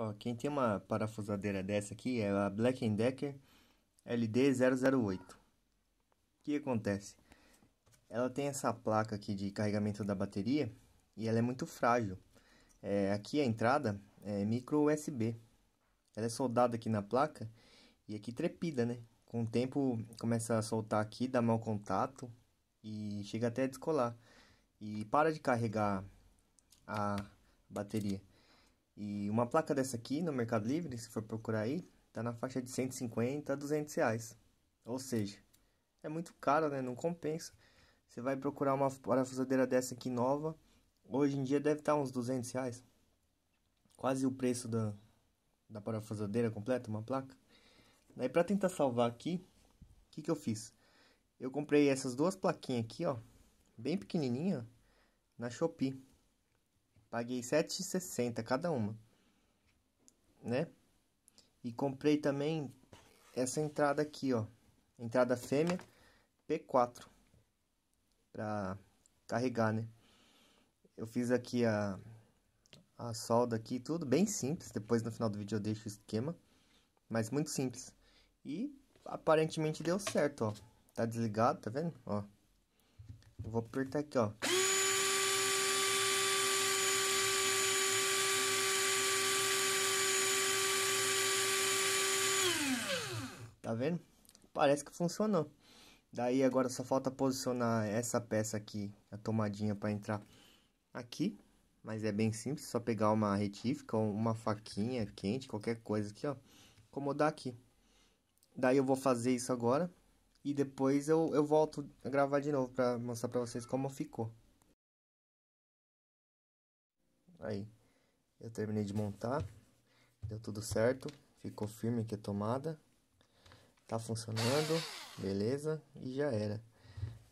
Ó, quem tem uma parafusadeira dessa aqui é a Black Decker LD008. O que acontece? Ela tem essa placa aqui de carregamento da bateria e ela é muito frágil. É, aqui a entrada é micro USB. Ela é soldada aqui na placa e aqui trepida, né? Com o tempo começa a soltar aqui, dá mau contato e chega até a descolar. E para de carregar a bateria. E uma placa dessa aqui no Mercado Livre, se for procurar aí, tá na faixa de 150 a 200 reais. Ou seja, é muito caro, né? Não compensa. Você vai procurar uma parafusadeira dessa aqui nova, hoje em dia deve estar tá uns 200 reais. Quase o preço da, da parafusadeira completa, uma placa. Daí para tentar salvar aqui, o que, que eu fiz? Eu comprei essas duas plaquinhas aqui, ó, bem pequenininha, na Shopee. Paguei 7,60 cada uma, né? E comprei também essa entrada aqui, ó. Entrada fêmea P4 para carregar, né? Eu fiz aqui a a solda aqui, tudo bem simples. Depois no final do vídeo eu deixo o esquema, mas muito simples. E aparentemente deu certo, ó. Tá desligado, tá vendo? Ó. vou apertar aqui, ó. Tá vendo? Parece que funcionou. Daí agora só falta posicionar essa peça aqui, a tomadinha para entrar aqui. Mas é bem simples, só pegar uma retífica ou uma faquinha quente, qualquer coisa aqui, ó. Acomodar aqui. Daí eu vou fazer isso agora e depois eu, eu volto a gravar de novo para mostrar para vocês como ficou. Aí, eu terminei de montar, deu tudo certo. Ficou firme aqui a é tomada. Tá funcionando, beleza, e já era.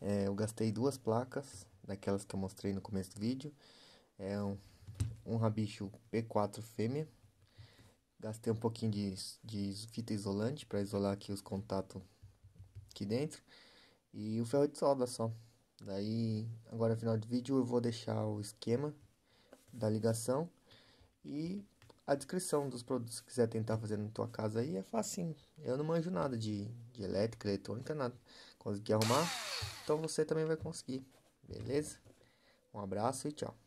É, eu gastei duas placas, daquelas que eu mostrei no começo do vídeo. É um, um rabicho P4 fêmea. Gastei um pouquinho de, de fita isolante para isolar aqui os contatos aqui dentro. E o ferro de solda só. Daí, agora no final do vídeo eu vou deixar o esquema da ligação e a descrição dos produtos que quiser tentar fazer na tua casa aí é facinho. Eu não manjo nada de, de elétrica, eletrônica, nada. Consegui arrumar, então você também vai conseguir. Beleza? Um abraço e tchau.